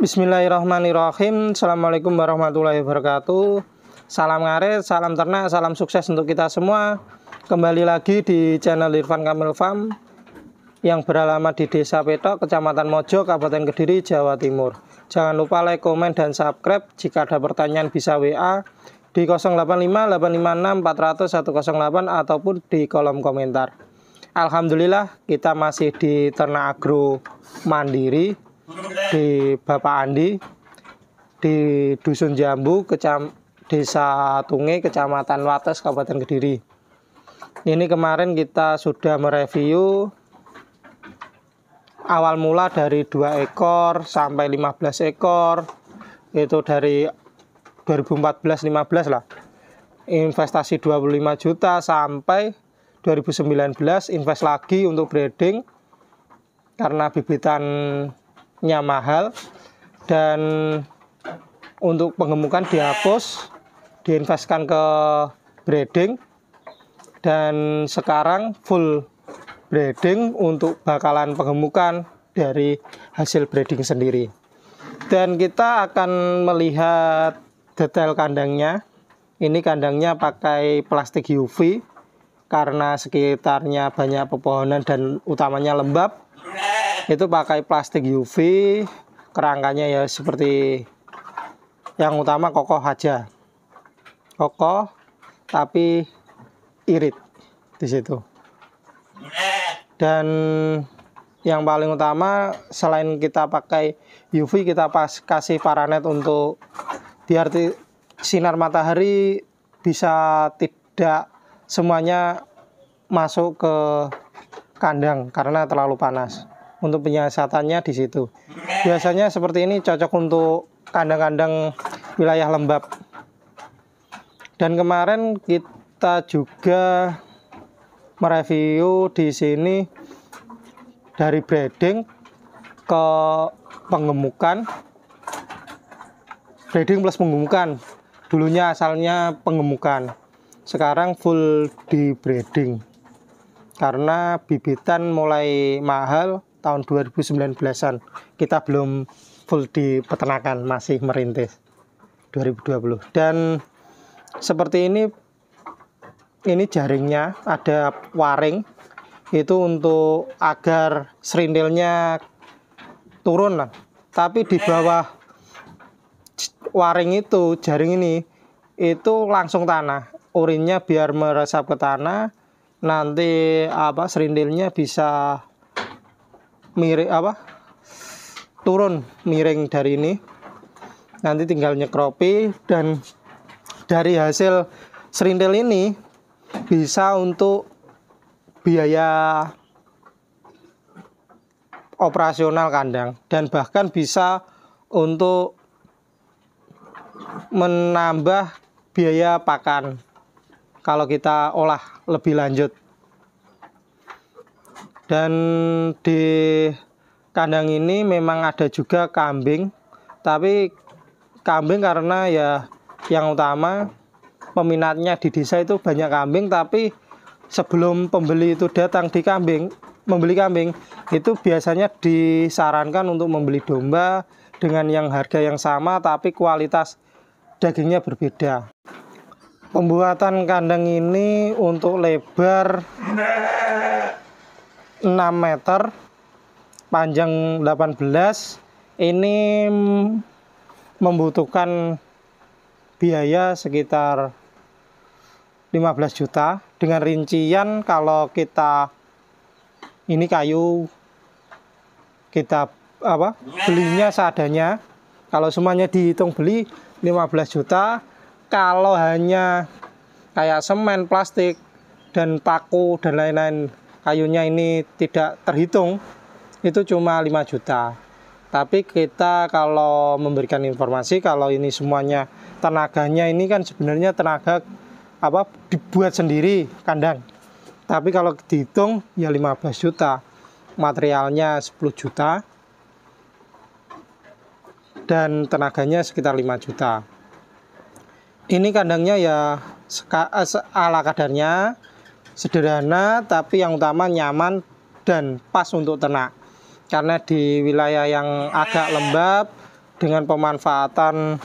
Bismillahirrahmanirrahim. Assalamualaikum warahmatullahi wabarakatuh. Salam ngarit, salam ternak, salam sukses untuk kita semua. Kembali lagi di channel Irfan Kamil Farm yang beralamat di Desa Petok, Kecamatan Mojo, Kabupaten Kediri, Jawa Timur. Jangan lupa like, komen, dan subscribe. Jika ada pertanyaan bisa WA di 085 856 400 108 ataupun di kolom komentar. Alhamdulillah kita masih di ternak agro mandiri di Bapak Andi di Dusun Jambu, Kecam Desa Tunge, Kecamatan Wates, Kabupaten Kediri. Ini kemarin kita sudah mereview awal mula dari dua ekor sampai 15 ekor itu dari 2014-15 lah investasi 25 juta sampai 2019 invest lagi untuk breeding karena bibitan haknya mahal dan untuk pengemukan dihapus diinvestkan ke breeding dan sekarang full breeding untuk bakalan pengemukan dari hasil breeding sendiri dan kita akan melihat detail kandangnya ini kandangnya pakai plastik UV karena sekitarnya banyak pepohonan dan utamanya lembab itu pakai plastik UV kerangkanya ya seperti yang utama kokoh aja kokoh tapi irit di situ dan yang paling utama selain kita pakai UV kita pas kasih paranet untuk biar sinar matahari bisa tidak semuanya masuk ke kandang karena terlalu panas untuk penyiasatannya di situ. Biasanya seperti ini cocok untuk kandang-kandang wilayah lembab. Dan kemarin kita juga mereview di sini dari breeding ke pengemukan. Breeding plus pengemukan. Dulunya asalnya pengemukan. Sekarang full di breeding karena bibitan mulai mahal tahun 2019-an. Kita belum full di peternakan, masih merintis 2020. Dan seperti ini ini jaringnya ada waring itu untuk agar serindilnya turun lah. Tapi di bawah waring itu, jaring ini itu langsung tanah. Urinnya biar meresap ke tanah nanti apa serindilnya bisa miring apa turun miring dari ini nanti tinggal nyekropi dan dari hasil serindil ini bisa untuk biaya operasional kandang dan bahkan bisa untuk menambah biaya pakan kalau kita olah lebih lanjut dan di kandang ini memang ada juga kambing tapi kambing karena ya yang utama peminatnya di desa itu banyak kambing tapi sebelum pembeli itu datang di kambing membeli kambing itu biasanya disarankan untuk membeli domba dengan yang harga yang sama tapi kualitas dagingnya berbeda Pembuatan kandang ini untuk lebar 6 meter, panjang 18. Ini membutuhkan biaya sekitar 15 juta dengan rincian kalau kita ini kayu kita apa belinya seadanya kalau semuanya dihitung beli 15 juta kalau hanya kayak semen, plastik, dan paku dan lain-lain kayunya ini tidak terhitung itu cuma 5 juta. Tapi kita kalau memberikan informasi kalau ini semuanya tenaganya ini kan sebenarnya tenaga apa dibuat sendiri kandang. Tapi kalau dihitung ya 15 juta. Materialnya 10 juta. Dan tenaganya sekitar 5 juta ini kandangnya ya eh, ala kadarnya sederhana tapi yang utama nyaman dan pas untuk ternak karena di wilayah yang agak lembab dengan pemanfaatan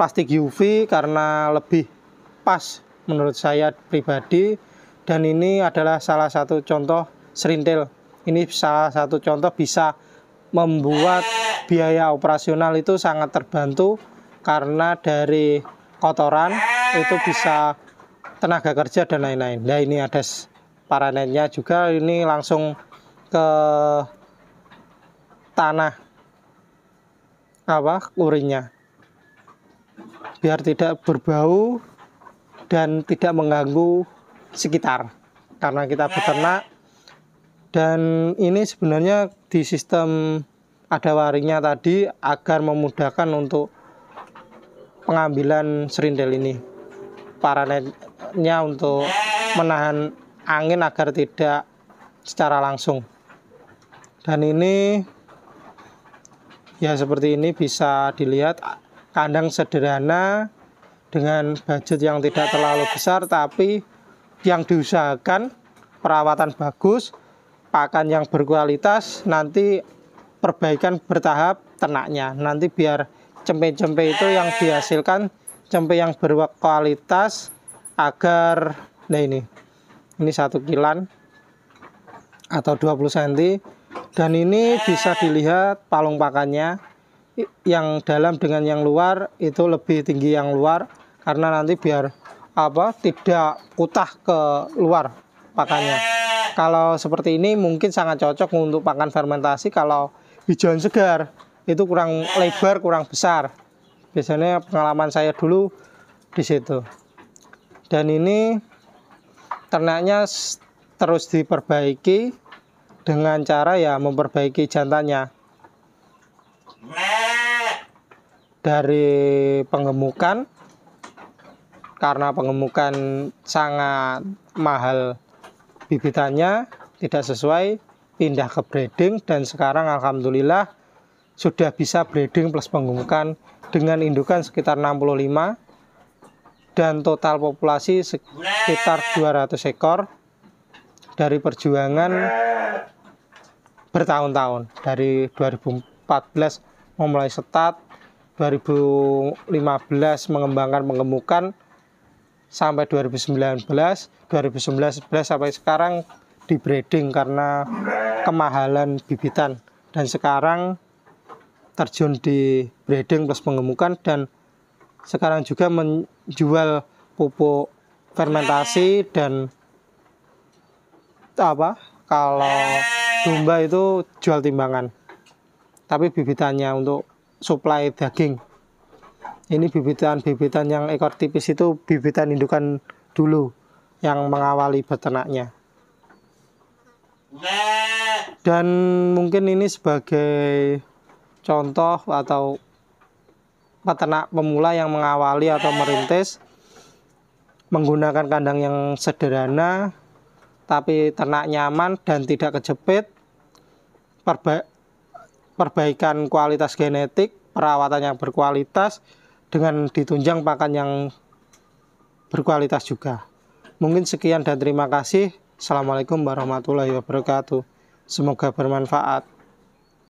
plastik UV karena lebih pas menurut saya pribadi dan ini adalah salah satu contoh serintil ini salah satu contoh bisa membuat biaya operasional itu sangat terbantu karena dari kotoran itu eh. bisa tenaga kerja dan lain-lain. Nah ini ada paranetnya juga ini langsung ke tanah apa urinnya biar tidak berbau dan tidak mengganggu sekitar karena kita eh. beternak dan ini sebenarnya di sistem ada waringnya tadi agar memudahkan untuk pengambilan serindel ini paranetnya untuk menahan angin agar tidak secara langsung dan ini ya seperti ini bisa dilihat kandang sederhana dengan budget yang tidak terlalu besar tapi yang diusahakan perawatan bagus pakan yang berkualitas nanti perbaikan bertahap ternaknya nanti biar cempe-cempe itu yang dihasilkan cempe yang berkualitas agar nah ini ini satu kilan atau 20 cm dan ini bisa dilihat palung pakannya yang dalam dengan yang luar itu lebih tinggi yang luar karena nanti biar apa tidak kutah ke luar pakannya kalau seperti ini mungkin sangat cocok untuk pakan fermentasi kalau hijauan segar itu kurang lebar, kurang besar. Biasanya pengalaman saya dulu di situ. Dan ini ternaknya terus diperbaiki dengan cara ya memperbaiki jantannya. Dari pengemukan karena pengemukan sangat mahal bibitannya tidak sesuai pindah ke breeding dan sekarang alhamdulillah sudah bisa breeding plus penggemukan dengan indukan sekitar 65 dan total populasi sekitar 200 ekor dari perjuangan bertahun-tahun dari 2014 memulai setat 2015 mengembangkan pengemukan sampai 2019 2019 sampai sekarang di breeding karena kemahalan bibitan dan sekarang terjun di breeding plus pengemukan dan sekarang juga menjual pupuk fermentasi dan apa kalau domba itu jual timbangan tapi bibitannya untuk supply daging ini bibitan-bibitan yang ekor tipis itu bibitan indukan dulu yang mengawali beternaknya dan mungkin ini sebagai contoh atau peternak pemula yang mengawali atau merintis menggunakan kandang yang sederhana tapi ternak nyaman dan tidak kejepit perba perbaikan kualitas genetik perawatan yang berkualitas dengan ditunjang pakan yang berkualitas juga mungkin sekian dan terima kasih assalamualaikum warahmatullahi wabarakatuh semoga bermanfaat